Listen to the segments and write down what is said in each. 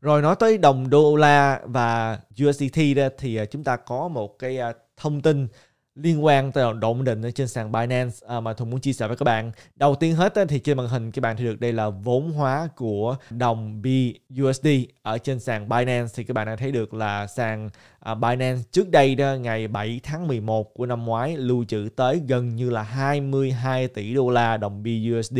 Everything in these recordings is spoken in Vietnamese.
Rồi nói tới đồng đô la và USDT đó, thì à, chúng ta có một cái à, thông tin liên quan tới động định trên sàn Binance à, mà Thùng muốn chia sẻ với các bạn. Đầu tiên hết thì trên màn hình các bạn thấy được đây là vốn hóa của đồng BUSD ở trên sàn Binance thì các bạn đã thấy được là sàn Binance trước đây đó ngày 7 tháng 11 của năm ngoái lưu trữ tới gần như là 22 tỷ đô la đồng BUSD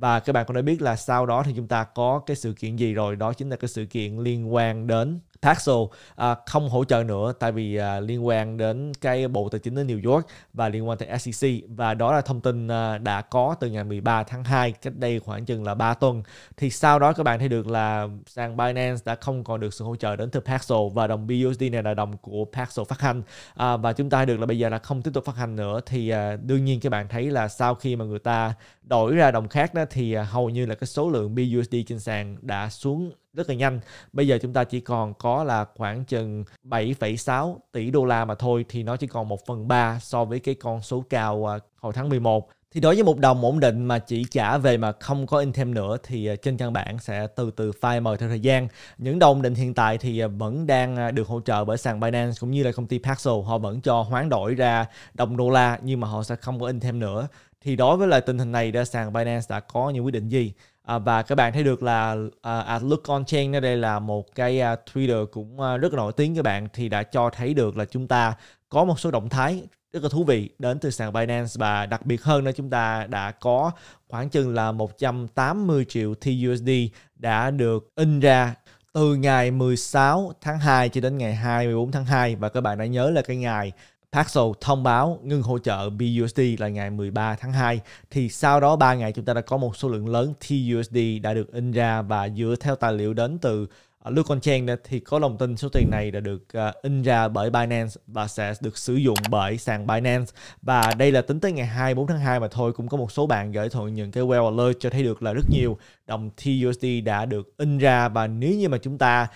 và các bạn cũng đã biết là sau đó thì chúng ta có cái sự kiện gì rồi đó chính là cái sự kiện liên quan đến Taxo à, không hỗ trợ nữa tại vì à, liên quan đến cái Bộ Tài chính ở New York và liên quan tới SEC và đó là thông tin à, đã có từ ngày 13 tháng 2 cách đây khoảng chừng là 3 tuần thì sau đó các bạn thấy được là sàn Binance đã không còn được sự hỗ trợ đến từ Paxo và đồng BUSD này là đồng của Paxo phát hành à, và chúng ta thấy được là bây giờ là không tiếp tục phát hành nữa thì à, đương nhiên các bạn thấy là sau khi mà người ta đổi ra đồng khác đó thì à, hầu như là cái số lượng BUSD trên sàn đã xuống rất là nhanh. Bây giờ chúng ta chỉ còn có là khoảng chừng 7,6 tỷ đô la mà thôi thì nó chỉ còn 1 phần 3 so với cái con số cao à, hồi tháng 11 thì đối với một đồng ổn định mà chỉ trả về mà không có in thêm nữa thì à, trên trang bản sẽ từ từ phai mờ theo thời gian. Những đồng ổn định hiện tại thì à, vẫn đang được hỗ trợ bởi sàn Binance cũng như là công ty Paxo. Họ vẫn cho hoán đổi ra đồng đô la nhưng mà họ sẽ không có in thêm nữa thì đối với lại tình hình này đã sàn Binance đã có những quyết định gì à, và các bạn thấy được là à, à, Look on Chain đây là một cái à, Twitter cũng à, rất là nổi tiếng các bạn thì đã cho thấy được là chúng ta có một số động thái rất là thú vị đến từ sàn Binance và đặc biệt hơn là chúng ta đã có khoảng chừng là 180 triệu TUSD đã được in ra từ ngày 16 tháng 2 cho đến ngày 24 tháng 2 và các bạn đã nhớ là cái ngày Paxos thông báo ngưng hỗ trợ BUSD là ngày 13 tháng 2 thì sau đó 3 ngày chúng ta đã có một số lượng lớn TUSD đã được in ra và dựa theo tài liệu đến từ Lưu Con Chen thì có lòng tin số tiền này đã được uh, in ra bởi Binance và sẽ được sử dụng bởi sàn Binance và đây là tính tới ngày 24 tháng 2 mà thôi cũng có một số bạn gửi thuận những cái whale alert cho thấy được là rất nhiều đồng TUSD đã được in ra và nếu như mà chúng ta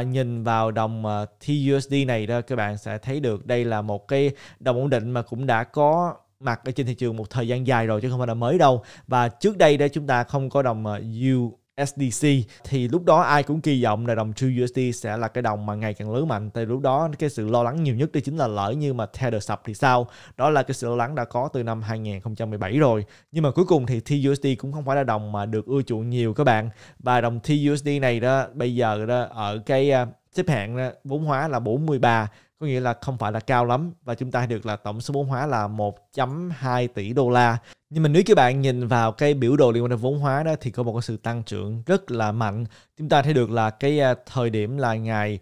uh, nhìn vào đồng uh, à, TUSD này đó các bạn sẽ thấy được đây là một cái đồng ổn định mà cũng đã có mặt ở trên thị trường một thời gian dài rồi chứ không phải là mới đâu và trước đây đó chúng ta không có đồng uh, U SDC thì lúc đó ai cũng kỳ vọng là đồng True USD sẽ là cái đồng mà ngày càng lớn mạnh tại lúc đó cái sự lo lắng nhiều nhất đó chính là lỡ như mà Tether sập thì sao đó là cái sự lo lắng đã có từ năm 2017 rồi nhưng mà cuối cùng thì TUSD cũng không phải là đồng mà được ưa chuộng nhiều các bạn và đồng TUSD này đó bây giờ đó ở cái à, xếp hạng đó, vốn hóa là 43 có nghĩa là không phải là cao lắm và chúng ta được là tổng số vốn hóa là 1.2 tỷ đô la nhưng mà nếu các bạn nhìn vào cái biểu đồ liên quan đến vốn hóa đó thì có một cái sự tăng trưởng rất là mạnh chúng ta thấy được là cái à, thời điểm là ngày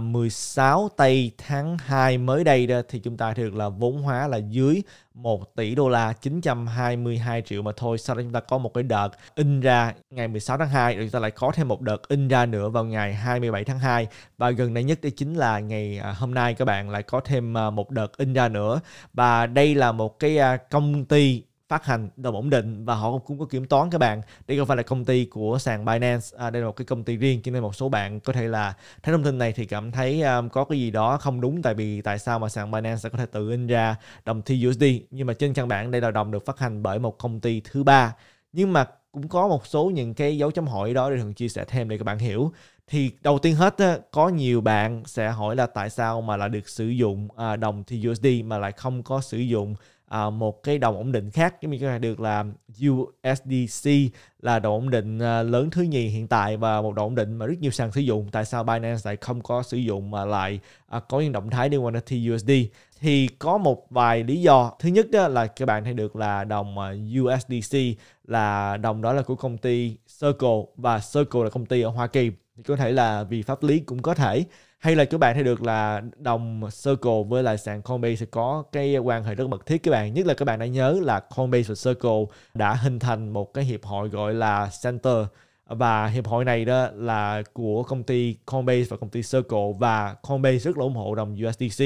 16 à, tây tháng 2 mới đây đó thì chúng ta thấy được là vốn hóa là dưới 1 tỷ đô la 922 triệu mà thôi sau đó chúng ta có một cái đợt in ra ngày 16 tháng 2 rồi chúng ta lại có thêm một đợt in ra nữa vào ngày 27 tháng 2 và gần đây nhất đó chính là ngày à, hôm nay các bạn lại có thêm một đợt in ra nữa và đây là một cái công ty phát hành đồng ổn định và họ cũng có kiểm toán các bạn đây không phải là công ty của sàn Binance à, đây là một cái công ty riêng cho nên một số bạn có thể là thấy thông tin này thì cảm thấy um, có cái gì đó không đúng tại vì tại sao mà sàn Binance sẽ có thể tự in ra đồng TUSD nhưng mà trên căn bản đây là đồng được phát hành bởi một công ty thứ ba nhưng mà cũng có một số những cái dấu chấm hỏi đó để thường chia sẻ thêm để các bạn hiểu thì đầu tiên hết có nhiều bạn sẽ hỏi là tại sao mà lại được sử dụng à, đồng TUSD mà lại không có sử dụng à, một cái đồng ổn định khác cái mình có thể được là USDC là đồng ổn định à, lớn thứ nhì hiện tại và một đồng ổn định mà rất nhiều sàn sử dụng tại sao Binance lại không có sử dụng mà lại có những động thái liên quan đến TUSD thì có một vài lý do thứ nhất đó là các bạn thấy được là đồng USDC là đồng đó là của công ty Circle và Circle là công ty ở Hoa Kỳ thì có thể là vì pháp lý cũng có thể hay là các bạn thấy được là đồng Circle với lại sàn Coinbase sẽ có cái quan hệ rất mật thiết các bạn nhất là các bạn đã nhớ là Coinbase và Circle đã hình thành một cái hiệp hội gọi là Center và hiệp hội này đó là của công ty Coinbase và công ty Circle và Coinbase rất là ủng hộ đồng USDC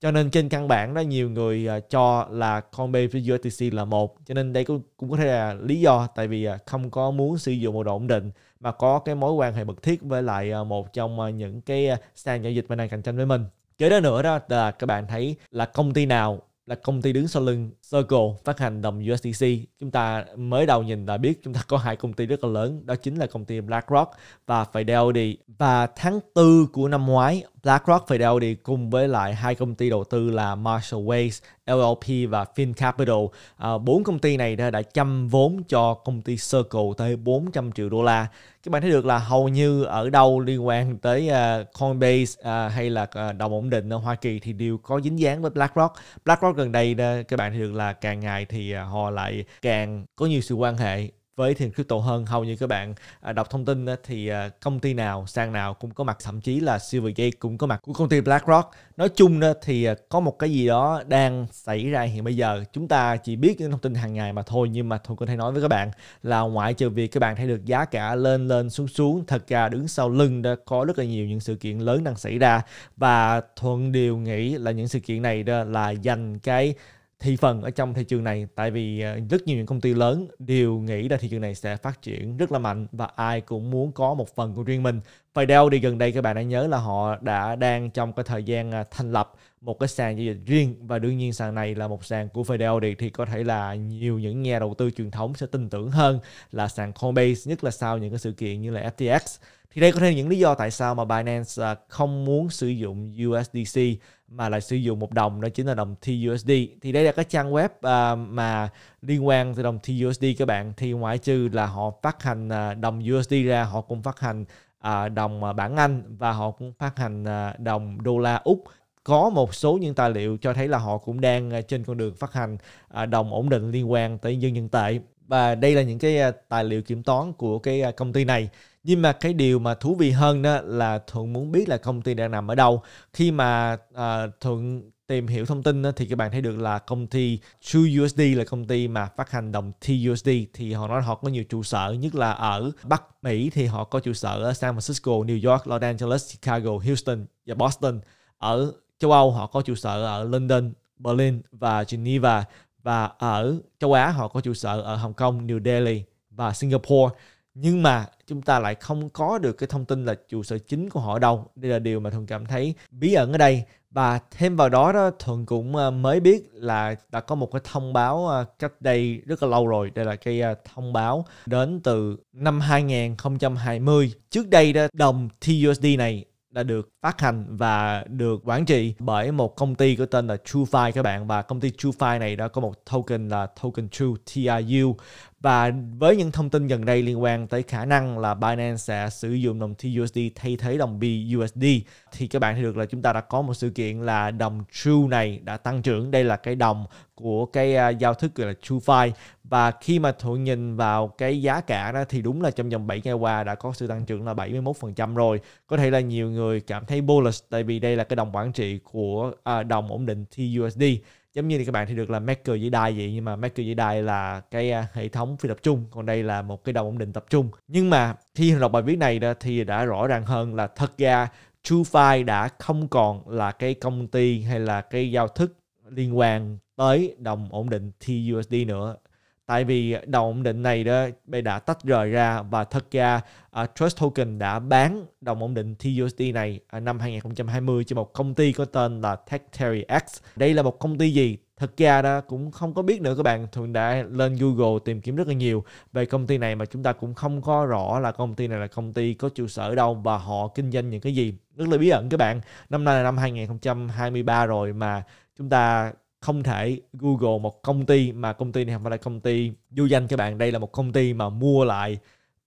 cho nên trên căn bản đó nhiều người à, cho là Coinbase với USDC là một cho nên đây cũng, cũng có thể là lý do tại vì à, không có muốn sử dụng một đồng ổn định mà có cái mối quan hệ mật thiết với lại ờ, một trong ờ, những cái ờ, sàn giao dịch mà đang cạnh tranh với mình kế đó nữa đó là các bạn thấy là công ty nào là công ty đứng sau lưng Circle phát hành đồng USDC. Chúng ta mới đầu nhìn đã biết chúng ta có hai công ty rất là lớn, đó chính là công ty BlackRock và Fidelity. Và tháng 4 của năm ngoái, BlackRock về đâu thì cùng với lại hai công ty đầu tư là Marshall Wace, LLP và Fin Capital. À, bốn à, công ty này đã, đã chăm vốn cho công ty Circle tới 400 triệu đô la. Các bạn thấy được là hầu như ở đâu liên quan tới uh, Coinbase uh, hay là uh, đồng ổn định ở Hoa Kỳ thì đều có dính dáng với BlackRock. BlackRock gần đây uh, các bạn thấy được là càng ngày thì uh, họ lại càng có nhiều sự quan hệ với thiền crypto hơn hầu như các bạn à, đọc thông tin thì à, công ty nào sàn nào cũng có mặt thậm chí là Silvergate cũng có mặt của công ty BlackRock nói chung thì à, có một cái gì đó đang xảy ra hiện bây giờ chúng ta chỉ biết những thông tin hàng ngày mà thôi nhưng mà tôi có thể nói với các bạn là ngoại trừ việc các bạn thấy được giá cả lên lên xuống xuống thật ra đứng sau lưng đã có rất là nhiều những sự kiện lớn đang xảy ra và thuận điều nghĩ là những sự kiện này đó là dành cái thị phần ở trong thị trường này tại vì ờ, rất nhiều những công ty lớn đều nghĩ là thị trường này sẽ phát triển rất là mạnh và ai cũng muốn có một phần của riêng mình. Fidel đi gần đây các bạn đã nhớ là họ đã đang trong cái thời gian ờ, thành lập một cái sàn giao dịch riêng và đương nhiên sàn này là một sàn của Fidelity thì có thể là nhiều những nhà đầu tư truyền thống sẽ tin tưởng hơn là sàn Coinbase nhất là sau những cái sự kiện như là FTX thì đây có thể là những lý do tại sao mà Binance à, không muốn sử dụng USDC mà lại sử dụng một đồng đó chính là đồng TUSD. Thì đây là cái trang web à, mà liên quan tới đồng TUSD các bạn. Thì ngoại trừ là họ phát hành à, đồng USD ra, họ cũng phát hành đồng bảng Anh và họ cũng phát hành đồng đô la Úc có một số những tài liệu cho thấy là họ cũng đang trên con đường phát hành đồng ổn định liên quan tới dân nhân tệ và đây là những cái tài liệu kiểm toán của cái công ty này nhưng mà cái điều mà thú vị hơn đó là thuận muốn biết là công ty đang nằm ở đâu khi mà à, thuận tìm hiểu thông tin đó, thì các bạn thấy được là công ty True USD là công ty mà phát hành đồng TUSD thì họ nói họ có nhiều trụ sở nhất là ở Bắc Mỹ thì họ có trụ sở ở San Francisco, New York, Los Angeles, Chicago, Houston và Boston. Ở châu Âu họ có trụ sở ở London, Berlin và Geneva và ở châu Á họ có trụ sở ở Hồng Kông, New Delhi và Singapore nhưng mà chúng ta lại không có được cái thông tin là trụ sở chính của họ đâu đây là điều mà thường cảm thấy bí ẩn ở đây và thêm vào đó đó thuần cũng ờ, mới biết là đã có một cái thông báo ờ, cách đây rất là lâu rồi đây là cái ờ, thông báo đến từ năm 2020 trước đây đó đồng TUSD này đã được phát hành và được quản trị bởi một công ty có tên là TrueFi các bạn và công ty TrueFi này đã có một token là token True TRU và với những thông tin gần đây liên quan tới khả năng là Binance sẽ sử dụng đồng TUSD thay thế đồng BUSD thì các bạn thấy được là chúng ta đã có một sự kiện là đồng True này đã tăng trưởng. Đây là cái đồng của cái à, giao thức gọi là TrueFi và khi mà thụ nhìn vào cái giá cả đó thì đúng là trong vòng 7 ngày qua đã có sự tăng trưởng là 71% rồi. Có thể là nhiều người cảm thấy bullish tại vì đây là cái đồng quản trị của à, đồng ổn định TUSD giống như thì các bạn thì được là maker dĩ đai vậy nhưng mà maker dĩ đai là cái à, hệ thống phi tập trung còn đây là một cái đồng ổn định tập trung nhưng mà khi đọc bài viết này đó, thì đã rõ ràng hơn là thật ra TrueFi đã không còn là cái công ty hay là cái giao thức liên quan tới đồng ổn định TUSD nữa tại vì đồng ổn định này đó bây đã tách rời ra và thật ra uh, Trust Token đã bán đồng ổn định TUSD này uh, năm 2020 cho một công ty có tên là Techterry X. Đây là một công ty gì? Thật ra đó cũng không có biết nữa các bạn thường đã lên Google tìm kiếm rất là nhiều về công ty này mà chúng ta cũng không có rõ là công ty này là công ty có trụ sở đâu và họ kinh doanh những cái gì rất là bí ẩn các bạn năm nay là năm 2023 rồi mà chúng ta không thể Google một công ty mà công ty này không phải là công ty du danh các bạn đây là một công ty mà mua lại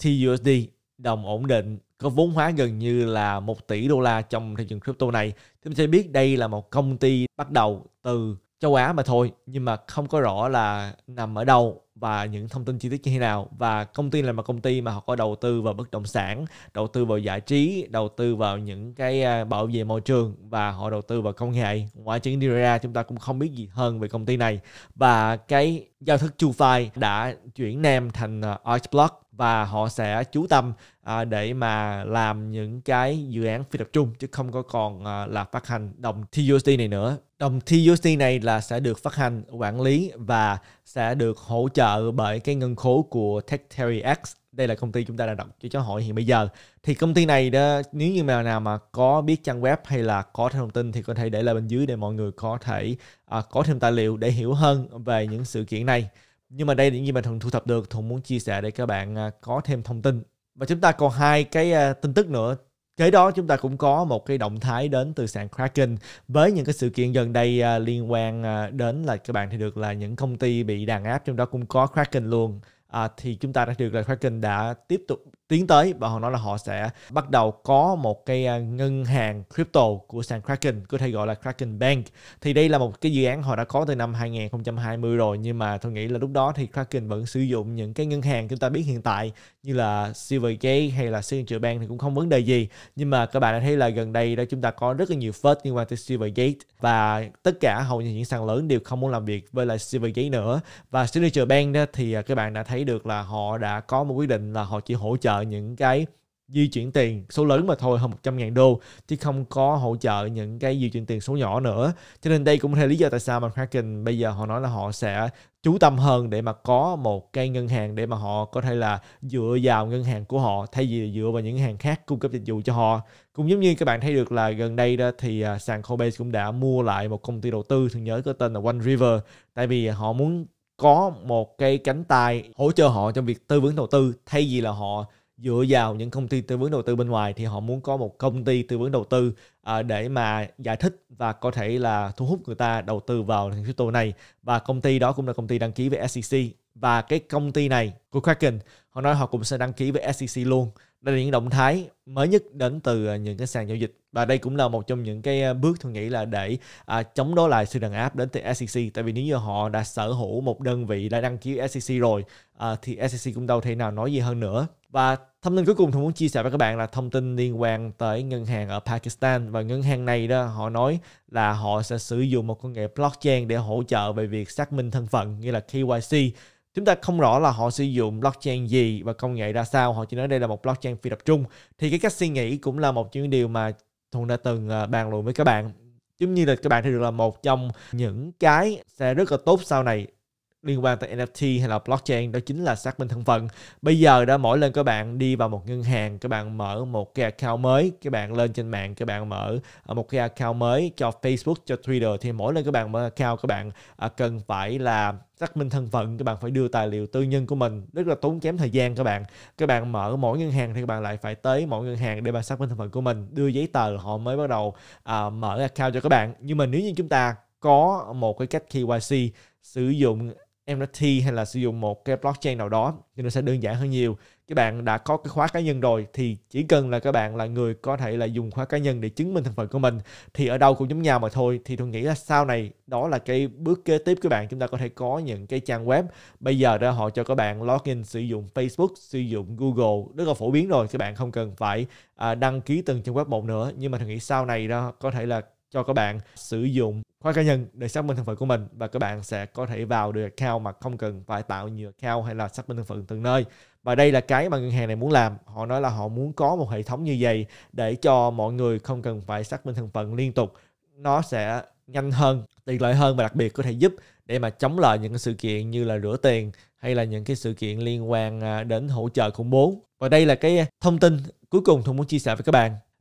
TUSD đồng ổn định có vốn hóa gần như là một tỷ đô la trong thị trường crypto này. Chúng ta sẽ biết đây là một công ty bắt đầu từ châu Á mà thôi nhưng mà không có rõ là nằm ở đâu và những thông tin chi tiết như thế nào và công ty là một công ty mà họ có đầu tư vào bất động sản đầu tư vào giải trí đầu tư vào những cái à, bảo vệ môi trường và họ đầu tư vào công nghệ ngoại trừ đi chúng ta cũng không biết gì hơn về công ty này và cái giao thức chu file đã chuyển nam thành à, Block và họ sẽ chú tâm à, để mà làm những cái dự án phi tập trung chứ không có còn à, là phát hành đồng TUSD này nữa. Đồng TUSD này là sẽ được phát hành, quản lý và sẽ được hỗ trợ bởi cái ngân khố của Techterry X. Đây là công ty chúng ta đang đọc cho cháu hỏi hiện bây giờ. Thì công ty này đó, nếu như mà nào mà có biết trang web hay là có thêm thông tin thì có thể để lại bên dưới để mọi người có thể à, có thêm tài liệu để hiểu hơn về những sự kiện này nhưng mà đây là những gì mà thuận thu thập được thuận muốn chia sẻ để các bạn à, có thêm thông tin và chúng ta còn hai cái à, tin tức nữa Kế đó chúng ta cũng có một cái động thái đến từ sàn Kraken với những cái sự kiện gần đây à, liên quan đến là các bạn thì được là những công ty bị đàn áp trong đó cũng có Kraken luôn. À, thì chúng ta đã được là Kraken đã tiếp tục tiến tới và họ nói là họ sẽ bắt đầu có một cái à, ngân hàng crypto của sàn Kraken có thể gọi là Kraken Bank thì đây là một cái dự án họ đã có từ năm 2020 rồi nhưng mà tôi nghĩ là lúc đó thì Kraken vẫn sử dụng những cái ngân hàng chúng ta biết hiện tại như là Silvergate hay là Signature Bank thì cũng không vấn đề gì nhưng mà các bạn đã thấy là gần đây đó chúng ta có rất là nhiều first liên quan tới Silvergate và tất cả hầu như những sàn lớn đều không muốn làm việc với lại Silvergate nữa và Signature Bank đó thì à, các bạn đã thấy được là họ đã có một quyết định là họ chỉ hỗ trợ những cái di chuyển tiền số lớn mà thôi hơn 100 ngàn đô chứ không có hỗ trợ những cái di chuyển tiền số nhỏ nữa cho nên đây cũng là lý do tại sao mà Kraken bây giờ họ nói là họ sẽ chú tâm hơn để mà có một cái ngân hàng để mà họ có thể là dựa vào ngân hàng của họ thay vì dựa vào những hàng khác cung cấp dịch vụ cho họ cũng giống như các bạn thấy được là gần đây đó thì à, sàn Coinbase cũng đã mua lại một công ty đầu tư thường nhớ có tên là One River tại vì họ muốn có một cái cánh tay hỗ trợ họ trong việc tư vấn đầu tư thay vì là họ dựa vào những công ty tư vấn đầu tư bên ngoài thì họ muốn có một công ty tư vấn đầu tư à, để mà giải thích và có thể là thu hút người ta đầu tư vào những crypto này và công ty đó cũng là công ty đăng ký với SEC và cái công ty này của Kraken họ nói họ cũng sẽ đăng ký với SEC luôn đây là những động thái mới nhất đến từ à, những cái sàn giao dịch và đây cũng là một trong những cái à, bước tôi nghĩ là để à, chống đối lại sự đàn áp đến từ SEC tại vì nếu như họ đã sở hữu một đơn vị đã đăng ký SEC rồi à, thì SEC cũng đâu thể nào nói gì hơn nữa và thông tin cuối cùng tôi muốn chia sẻ với các bạn là thông tin liên quan tới ngân hàng ở Pakistan và ngân hàng này đó họ nói là họ sẽ sử dụng một công nghệ blockchain để hỗ trợ về việc xác minh thân phận như là KYC Chúng ta không rõ là họ sử dụng blockchain gì và công nghệ ra sao. Họ chỉ nói đây là một blockchain phi tập trung. Thì cái cách suy nghĩ cũng là một những điều mà Thuận đã từng à, bàn luận với các bạn giống như là các bạn thấy được là một trong những cái sẽ rất là tốt sau này liên quan tới NFT hay là blockchain đó chính là xác minh thân phận. Bây giờ đã mỗi lần các bạn đi vào một ngân hàng, các bạn mở một cái account mới, các bạn lên trên mạng các bạn mở à, một cái account mới cho Facebook, cho Twitter thì mỗi lần các bạn mở account các bạn à, cần phải là xác minh thân phận các bạn phải đưa tài liệu tư nhân của mình rất là tốn kém thời gian các bạn các bạn mở mỗi ngân hàng thì các bạn lại phải tới mỗi ngân hàng để bạn xác minh thân phận của mình đưa giấy tờ họ mới bắt đầu à, mở account cho các bạn nhưng mà nếu như chúng ta có một cái cách KYC sử dụng em đã thi hay là sử dụng một cái blockchain nào đó thì nó sẽ đơn giản hơn nhiều các bạn đã có cái khóa cá nhân rồi thì chỉ cần là các bạn là người có thể là dùng khóa cá nhân để chứng minh thành phần của mình thì ở đâu cũng giống nhau mà thôi thì tôi nghĩ là sau này đó là cái bước kế tiếp các bạn chúng ta có thể có những cái trang web bây giờ đã họ cho các bạn login sử dụng Facebook sử dụng Google rất là phổ biến rồi các bạn không cần phải à, đăng ký từng trang web một nữa nhưng mà tôi nghĩ sau này đó có thể là cho các bạn sử dụng khóa cá nhân để xác minh thân phận của mình và các bạn sẽ có thể vào được account mà không cần phải tạo nhiều account hay là xác minh thân phận từng nơi và đây là cái mà ngân hàng này muốn làm họ nói là họ muốn có một hệ thống như vậy để cho mọi người không cần phải xác minh thân phận liên tục nó sẽ nhanh hơn tiện lợi hơn và đặc biệt có thể giúp để mà chống lại những cái sự kiện như là rửa tiền hay là những cái sự kiện liên quan à, đến hỗ trợ khủng bố và đây là cái thông tin cuối cùng tôi muốn chia sẻ với các bạn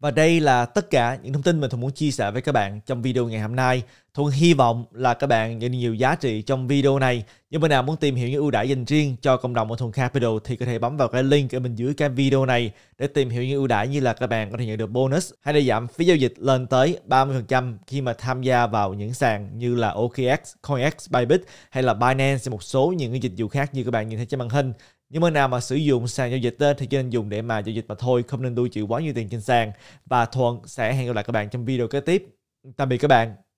Và đây là tất cả những thông tin mà Thuận muốn chia sẻ với các bạn trong video ngày hôm nay. Thuận hy vọng là các bạn nhận được nhiều giá trị trong video này. Nếu bạn nào muốn tìm hiểu những ưu đãi dành riêng cho cộng đồng của Thuận Capital thì có thể bấm vào cái link ở bên dưới cái video này để tìm hiểu những ưu đãi như là các bạn có thể nhận được bonus hay là giảm phí giao dịch lên tới 30% khi mà tham gia vào những sàn như là OKX, CoinX, Bybit hay là Binance và một số những cái dịch vụ khác như các bạn nhìn thấy trên màn hình nhưng mà nào mà sử dụng sàn giao dịch tên thì chỉ nên dùng để mà giao dịch mà thôi, không nên đu chịu quá nhiều tiền trên sàn. Và Thuận sẽ hẹn gặp lại các bạn trong video kế tiếp. Tạm biệt các bạn.